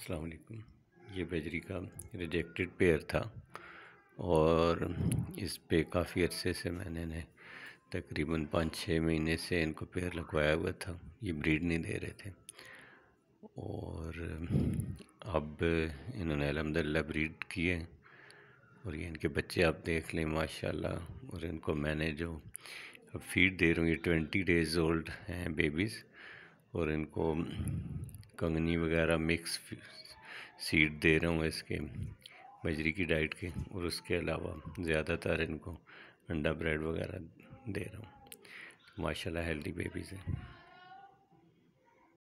अस्सलाम वालेकुम ये बजरी का रिजेक्टेड पेयर था और इस पे काफ़ी अरसे से मैंने ने तकरीबन पाँच छः महीने से इनको पेयर लगवाया हुआ था ये ब्रीड नहीं दे रहे थे और अब इन्होंने अलहमदिल्ला ब्रीड किए और ये इनके बच्चे आप देख लें माशाल्लाह और इनको मैंने जो अब फीड दे रहा हूँ ये ट्वेंटी डेज़ ओल्ड हैं बेबीज़ और इनको कंगनी वगैरह मिक्स सीड दे रहा हूँ इसके बजरी की डाइट के और उसके अलावा ज़्यादातर इनको अंडा ब्रेड वगैरह दे रहा हूँ माशाल्लाह हेल्दी बेबीज़ हैं